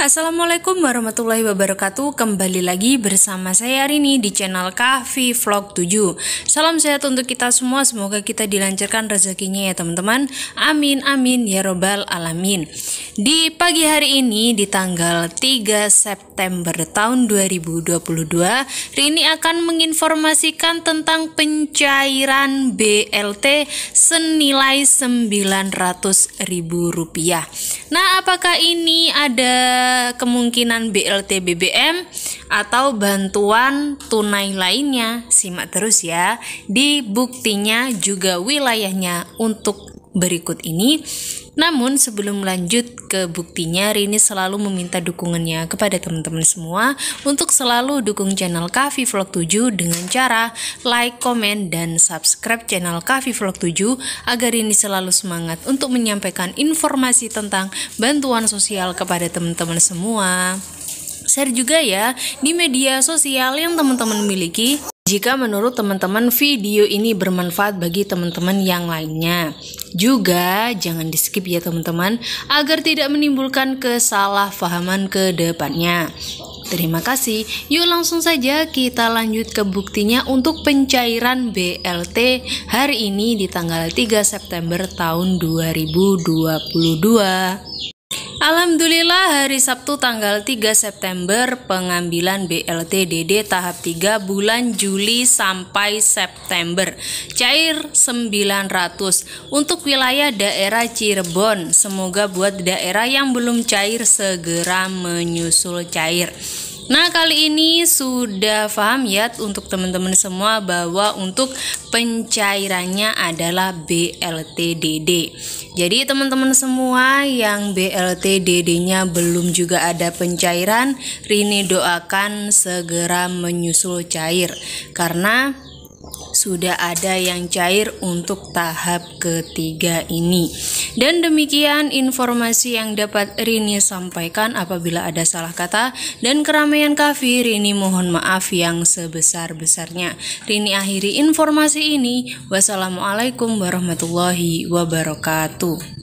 Assalamualaikum warahmatullahi wabarakatuh Kembali lagi bersama saya hari ini di channel Kahvi Vlog 7 Salam sehat untuk kita semua Semoga kita dilancarkan rezekinya ya teman-teman Amin amin ya robbal alamin Di pagi hari ini di tanggal 3 September tahun 2022 Rini akan menginformasikan tentang pencairan BLT senilai ribu rupiah Nah apakah ini ada kemungkinan BLT BBM atau bantuan tunai lainnya. Simak terus ya di buktinya juga wilayahnya untuk berikut ini namun sebelum lanjut ke buktinya, Rini selalu meminta dukungannya kepada teman-teman semua untuk selalu dukung channel Kavi Vlog 7 dengan cara like, komen, dan subscribe channel Kavi Vlog 7 agar Rini selalu semangat untuk menyampaikan informasi tentang bantuan sosial kepada teman-teman semua. Share juga ya di media sosial yang teman-teman miliki jika menurut teman-teman video ini bermanfaat bagi teman-teman yang lainnya. Juga jangan di skip ya teman-teman agar tidak menimbulkan kesalahpahaman ke depannya. Terima kasih. Yuk langsung saja kita lanjut ke buktinya untuk pencairan BLT hari ini di tanggal 3 September tahun 2022. Alhamdulillah hari Sabtu tanggal 3 September pengambilan BLT DD tahap 3 bulan Juli sampai September cair 900 untuk wilayah daerah Cirebon semoga buat daerah yang belum cair segera menyusul cair Nah, kali ini sudah paham ya untuk teman-teman semua bahwa untuk pencairannya adalah BLTDD. Jadi, teman-teman semua yang BLTDD-nya belum juga ada pencairan, Rini doakan segera menyusul cair karena sudah ada yang cair untuk tahap ketiga ini. Dan demikian informasi yang dapat Rini sampaikan apabila ada salah kata dan keramaian kafir Rini mohon maaf yang sebesar-besarnya. Rini akhiri informasi ini. Wassalamualaikum warahmatullahi wabarakatuh.